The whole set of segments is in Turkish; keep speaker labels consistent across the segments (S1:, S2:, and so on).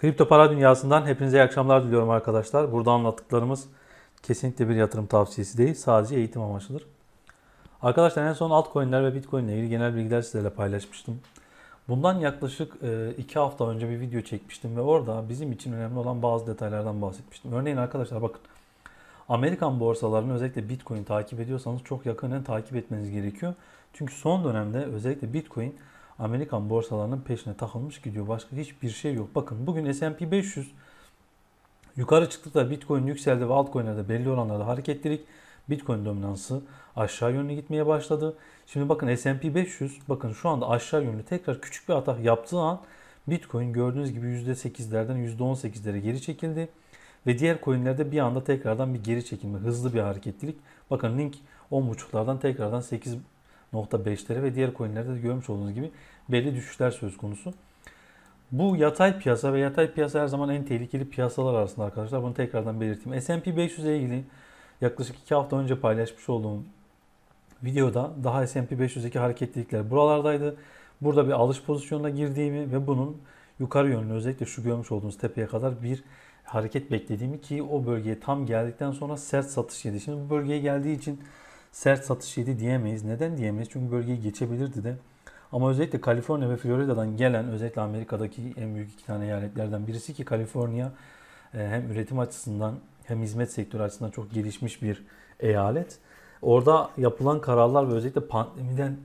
S1: Kripto para dünyasından hepinize iyi akşamlar diliyorum arkadaşlar. Burada anlattıklarımız kesinlikle bir yatırım tavsiyesi değil. Sadece eğitim amaçlıdır. Arkadaşlar en son altcoin'ler ve bitcoin ile ilgili genel bilgiler sizlerle paylaşmıştım. Bundan yaklaşık 2 e, hafta önce bir video çekmiştim ve orada bizim için önemli olan bazı detaylardan bahsetmiştim. Örneğin arkadaşlar bakın Amerikan borsalarını özellikle Bitcoin takip ediyorsanız çok yakından takip etmeniz gerekiyor. Çünkü son dönemde özellikle Bitcoin Amerikan borsalarının peşine takılmış gidiyor. Başka hiçbir şey yok. Bakın bugün S&P 500 yukarı da Bitcoin yükseldi ve altcoin'lerde belli oranlarda hareketlilik Bitcoin dominansı aşağı yönlü gitmeye başladı. Şimdi bakın S&P 500 bakın şu anda aşağı yönlü tekrar küçük bir atak yaptığı an Bitcoin gördüğünüz gibi %8'lerden %18'lere geri çekildi. Ve diğer coinlerde bir anda tekrardan bir geri çekilme, hızlı bir hareketlilik. Bakın link 10.5'lardan tekrardan 8 %0.5'lere ve diğer coinlerde de görmüş olduğunuz gibi belli düşüşler söz konusu. Bu yatay piyasa ve yatay piyasa her zaman en tehlikeli piyasalar arasında arkadaşlar. Bunu tekrardan belirteyim. S&P 500 ile ilgili yaklaşık 2 hafta önce paylaşmış olduğum videoda daha S&P 500'deki hareketlilikler buralardaydı. Burada bir alış pozisyonuna girdiğimi ve bunun yukarı yönlü özellikle şu görmüş olduğunuz tepeye kadar bir hareket beklediğimi ki o bölgeye tam geldikten sonra sert satış yedi. Şimdi bu bölgeye geldiği için sert satışıydı diyemeyiz. Neden diyemeyiz? Çünkü bölgeyi geçebilirdi de. Ama özellikle Kaliforniya ve Florida'dan gelen özellikle Amerika'daki en büyük iki tane eyaletlerden birisi ki Kaliforniya e, hem üretim açısından hem hizmet sektörü açısından çok gelişmiş bir eyalet. Orada yapılan kararlar ve özellikle pandemiden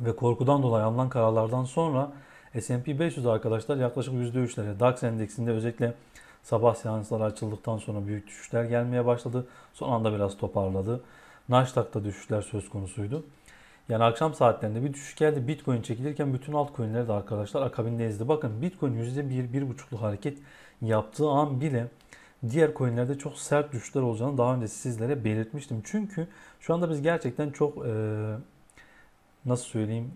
S1: ve korkudan dolayı alınan kararlardan sonra S&P 500 arkadaşlar yaklaşık %3'lere DAX endeksinde özellikle sabah seansları açıldıktan sonra büyük düşüşler gelmeye başladı. Son anda biraz toparladı. Nasdaq'ta düşüşler söz konusuydu. Yani akşam saatlerinde bir düşüş geldi. Bitcoin çekilirken bütün altcoin'leri de arkadaşlar akabinde ezdi. Bakın Bitcoin %1, 1.5'luk hareket yaptığı an bile diğer coinlerde çok sert düşüşler olacağını daha önce sizlere belirtmiştim. Çünkü şu anda biz gerçekten çok e, nasıl söyleyeyim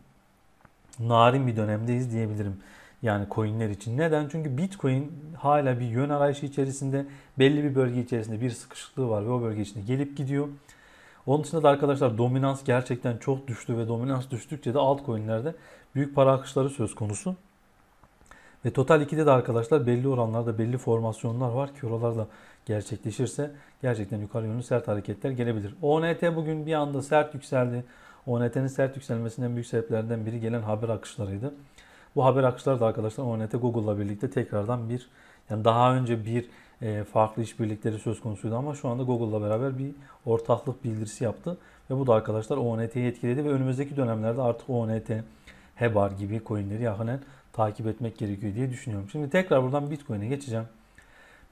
S1: narin bir dönemdeyiz diyebilirim. Yani coinler için. Neden? Çünkü Bitcoin hala bir yön arayışı içerisinde belli bir bölge içerisinde bir sıkışıklığı var ve o bölge içinde gelip gidiyor. Onun dışında da arkadaşlar dominans gerçekten çok düştü ve dominans düştükçe de altcoin'lerde büyük para akışları söz konusu. Ve total 2'de de arkadaşlar belli oranlarda belli formasyonlar var ki oralarda gerçekleşirse gerçekten yukarı yönlü sert hareketler gelebilir. ONT bugün bir anda sert yükseldi. ONT'nin sert yükselmesinden büyük sebeplerinden biri gelen haber akışlarıydı. Bu haber akışları da arkadaşlar ONT Google'la birlikte tekrardan bir yani daha önce bir e, farklı işbirlikleri söz konusuydu ama şu anda Google'la beraber bir ortaklık bildirisi yaptı ve bu da arkadaşlar ONT'yi etkiledi ve önümüzdeki dönemlerde artık ONT, HEBAR gibi coinleri yakinen takip etmek gerekiyor diye düşünüyorum. Şimdi tekrar buradan Bitcoin'e geçeceğim.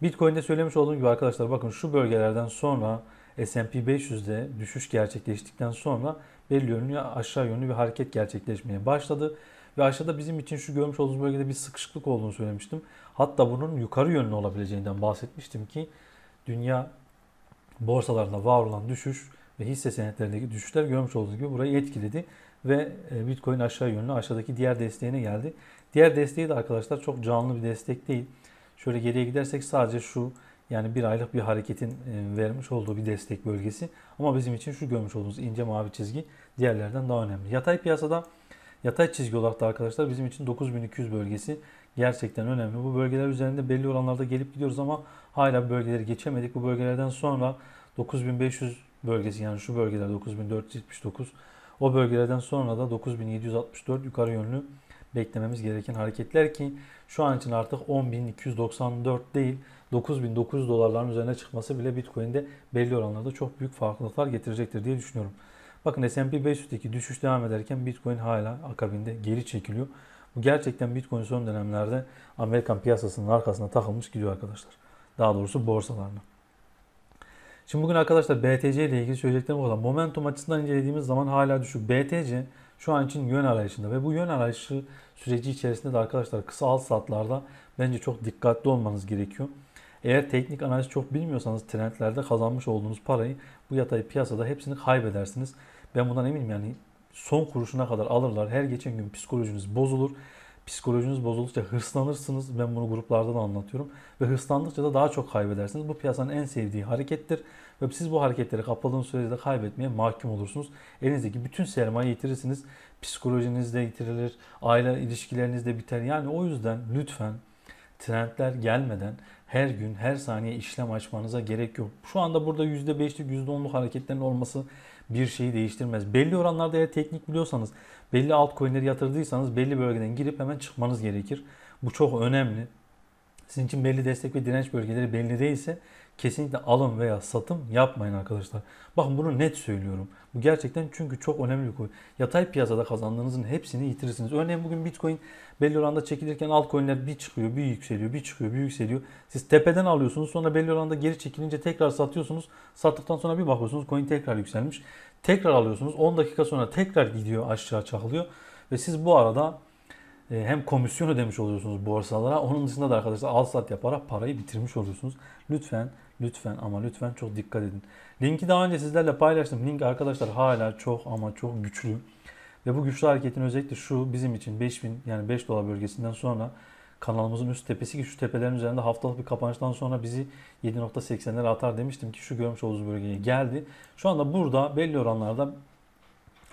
S1: Bitcoin'de söylemiş olduğum gibi arkadaşlar bakın şu bölgelerden sonra S&P 500'de düşüş gerçekleştikten sonra belli yönlü aşağı yönlü bir hareket gerçekleşmeye başladı. Ve aşağıda bizim için şu görmüş olduğumuz bölgede bir sıkışıklık olduğunu söylemiştim. Hatta bunun yukarı yönlü olabileceğinden bahsetmiştim ki dünya borsalarında var olan düşüş ve hisse senetlerindeki düşüşler görmüş olduğunuz gibi burayı etkiledi ve e, Bitcoin aşağı yönlü aşağıdaki diğer desteğine geldi. Diğer desteği de arkadaşlar çok canlı bir destek değil. Şöyle geriye gidersek sadece şu yani bir aylık bir hareketin e, vermiş olduğu bir destek bölgesi. Ama bizim için şu görmüş olduğunuz ince mavi çizgi diğerlerden daha önemli. Yatay piyasada Yatay çizgi olarak da arkadaşlar bizim için 9200 bölgesi gerçekten önemli. Bu bölgeler üzerinde belli oranlarda gelip gidiyoruz ama hala bölgeleri geçemedik. Bu bölgelerden sonra 9500 bölgesi yani şu bölgeler 9479 o bölgelerden sonra da 9764 yukarı yönlü beklememiz gereken hareketler ki şu an için artık 10.294 değil 9.900 dolarların üzerine çıkması bile Bitcoin'de belli oranlarda çok büyük farklılıklar getirecektir diye düşünüyorum. Bakın S&P 500'deki düşüş devam ederken Bitcoin hala akabinde geri çekiliyor. Bu gerçekten Bitcoin son dönemlerde Amerikan piyasasının arkasına takılmış gidiyor arkadaşlar. Daha doğrusu borsalarına. Şimdi bugün arkadaşlar BTC ile ilgili söyleyeceklerim olan momentum açısından incelediğimiz zaman hala düşük. BTC şu an için yön arayışında ve bu yön arayışı süreci içerisinde de arkadaşlar kısa alt saatlerde bence çok dikkatli olmanız gerekiyor. Eğer teknik analiz çok bilmiyorsanız trendlerde kazanmış olduğunuz parayı bu yatay piyasada hepsini kaybedersiniz. Ben bundan eminim yani son kuruşuna kadar alırlar. Her geçen gün psikolojiniz bozulur. Psikolojiniz bozuldukça hırslanırsınız. Ben bunu gruplarda da anlatıyorum. Ve hırslandıkça da daha çok kaybedersiniz. Bu piyasanın en sevdiği harekettir. Ve siz bu hareketlere kapıldığınız sürece de kaybetmeye mahkum olursunuz. Elinizdeki bütün sermaye yitirirsiniz. Psikolojiniz de yitirilir. Aile ilişkileriniz de biter. Yani o yüzden lütfen trendler gelmeden her gün her saniye işlem açmanıza gerek yok. Şu anda burada %5'lik %10'luk hareketlerin olması bir şeyi değiştirmez. Belli oranlarda eğer teknik biliyorsanız, belli altcoin'leri yatırdıysanız belli bölgeden girip hemen çıkmanız gerekir. Bu çok önemli. Sizin için belli destek ve direnç bölgeleri belli değilse kesinlikle alım veya satım yapmayın arkadaşlar. Bakın bunu net söylüyorum. Bu gerçekten çünkü çok önemli bir konu. Yatay piyasada kazandığınızın hepsini yitirirsiniz. Örneğin bugün Bitcoin belli oranda çekilirken altcoin'ler bir çıkıyor, bir yükseliyor, bir çıkıyor, bir yükseliyor. Siz tepeden alıyorsunuz sonra belli oranda geri çekilince tekrar satıyorsunuz. Sattıktan sonra bir bakıyorsunuz coin tekrar yükselmiş. Tekrar alıyorsunuz 10 dakika sonra tekrar gidiyor aşağı çakılıyor. Ve siz bu arada e, hem komisyon ödemiş oluyorsunuz borsalara. Onun dışında da arkadaşlar al sat yaparak parayı bitirmiş oluyorsunuz. Lütfen lütfen ama lütfen çok dikkat edin. Linki daha önce sizlerle paylaştım. Link arkadaşlar hala çok ama çok güçlü. Ve bu güçlü hareketin özellikle şu bizim için 5000 yani 5 dolar bölgesinden sonra kanalımızın üst tepesi ki şu tepelerin üzerinde haftalık bir kapanıştan sonra bizi 7.80'lere atar demiştim ki şu görmüş olduğunuz bölgeye geldi. Şu anda burada belli oranlarda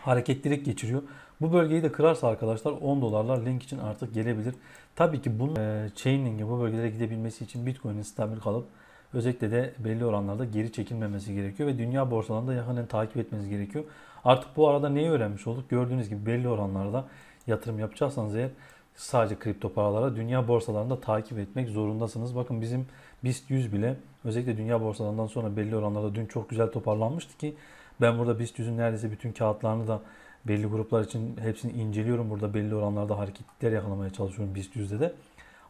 S1: hareketlilik geçiriyor. Bu bölgeyi de kırarsa arkadaşlar 10 dolarlar link için artık gelebilir. Tabii ki bunun e, chainlink'e bu bölgelere gidebilmesi için Bitcoin'in stabil kalıp özellikle de belli oranlarda geri çekilmemesi gerekiyor ve dünya borsalarında yakından takip etmeniz gerekiyor. Artık bu arada neyi öğrenmiş olduk? Gördüğünüz gibi belli oranlarda yatırım yapacaksanız eğer sadece kripto paralara dünya borsalarında takip etmek zorundasınız. Bakın bizim BIST 100 bile özellikle dünya borsalarından sonra belli oranlarda dün çok güzel toparlanmıştı ki ben burada BIST yüzün neredeyse bütün kağıtlarını da belli gruplar için hepsini inceliyorum. Burada belli oranlarda hareketler yakalamaya çalışıyorum BIST yüzde de.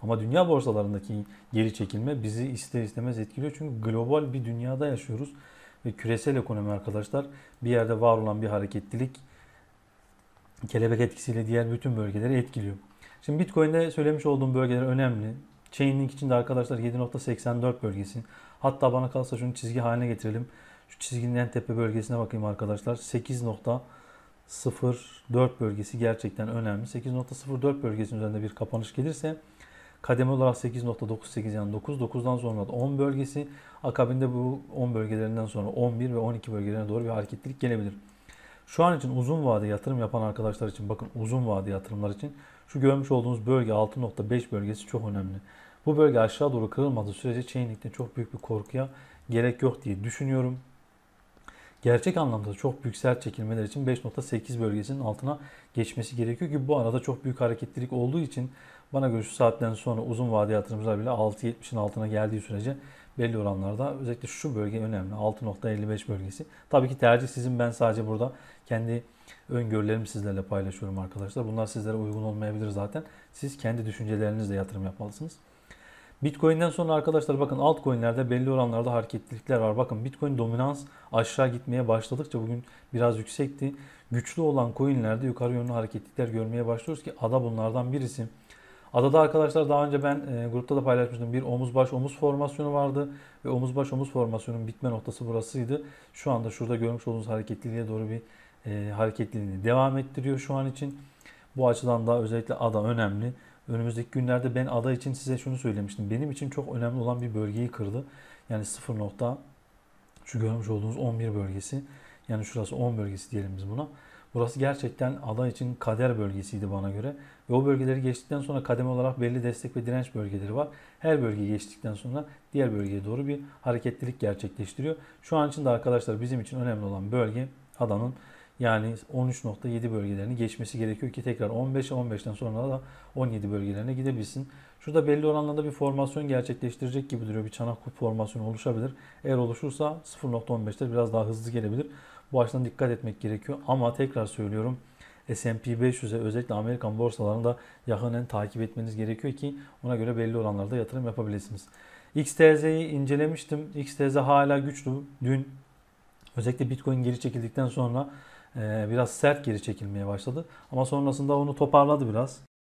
S1: Ama dünya borsalarındaki geri çekilme bizi ister istemez etkiliyor. Çünkü global bir dünyada yaşıyoruz ve küresel ekonomi arkadaşlar bir yerde var olan bir hareketlilik kelebek etkisiyle diğer bütün bölgeleri etkiliyor. Şimdi Bitcoin'de söylemiş olduğum bölgeler önemli. Chainlink için de arkadaşlar 7.84 bölgesi. Hatta bana kalsa şunu çizgi haline getirelim. Şu çizginin en tepe bölgesine bakayım arkadaşlar. 8.04 bölgesi gerçekten önemli. 8.04 bölgesinin üzerinde bir kapanış gelirse kademe olarak 8.98 yani 9, 9'dan sonra da 10 bölgesi. Akabinde bu 10 bölgelerinden sonra 11 ve 12 bölgelerine doğru bir hareketlilik gelebilir. Şu an için uzun vade yatırım yapan arkadaşlar için bakın uzun vade yatırımlar için şu görmüş olduğunuz bölge 6.5 bölgesi çok önemli. Bu bölge aşağı doğru kırılmadığı sürece chainlink'te çok büyük bir korkuya gerek yok diye düşünüyorum gerçek anlamda çok büyük sert çekilmeler için 5.8 bölgesinin altına geçmesi gerekiyor ki bu arada çok büyük hareketlilik olduğu için bana göre şu saatlerin sonra uzun vade yatırımcılar bile 6.70'in altına geldiği sürece belli oranlarda özellikle şu bölge önemli 6.55 bölgesi. Tabii ki tercih sizin ben sadece burada kendi öngörülerimi sizlerle paylaşıyorum arkadaşlar. Bunlar sizlere uygun olmayabilir zaten. Siz kendi düşüncelerinizle yatırım yapmalısınız. Bitcoin'den sonra arkadaşlar bakın altcoin'lerde belli oranlarda hareketlilikler var. Bakın Bitcoin dominans aşağı gitmeye başladıkça bugün biraz yüksekti. Güçlü olan coin'lerde yukarı yönlü hareketlilikler görmeye başlıyoruz ki ada bunlardan birisi. Adada arkadaşlar daha önce ben e, grupta da paylaşmıştım. Bir omuz baş omuz formasyonu vardı ve omuz baş omuz formasyonun bitme noktası burasıydı. Şu anda şurada görmüş olduğunuz hareketliliğe doğru bir e, hareketliliğini devam ettiriyor şu an için. Bu açıdan da özellikle ada önemli. Önümüzdeki günlerde ben ada için size şunu söylemiştim. Benim için çok önemli olan bir bölgeyi kırdı. Yani 0 nokta şu görmüş olduğunuz 11 bölgesi. Yani şurası 10 bölgesi diyelim biz buna. Burası gerçekten ada için kader bölgesiydi bana göre. Ve o bölgeleri geçtikten sonra kademe olarak belli destek ve direnç bölgeleri var. Her bölgeyi geçtikten sonra diğer bölgeye doğru bir hareketlilik gerçekleştiriyor. Şu an için de arkadaşlar bizim için önemli olan bölge adanın yani 13.7 bölgelerini geçmesi gerekiyor ki tekrar 15'e 15'ten sonra da 17 bölgelerine gidebilsin. Şurada belli oranlarda bir formasyon gerçekleştirecek gibi duruyor. Bir çanak kup formasyonu oluşabilir. Eğer oluşursa 0.15'te biraz daha hızlı gelebilir. Bu açıdan dikkat etmek gerekiyor. Ama tekrar söylüyorum S&P 500'e özellikle Amerikan borsalarını da yakından takip etmeniz gerekiyor ki ona göre belli oranlarda yatırım yapabilirsiniz. XTZ'yi incelemiştim. XTZ hala güçlü. Dün özellikle Bitcoin geri çekildikten sonra ee, biraz sert geri çekilmeye başladı. Ama sonrasında onu toparladı biraz.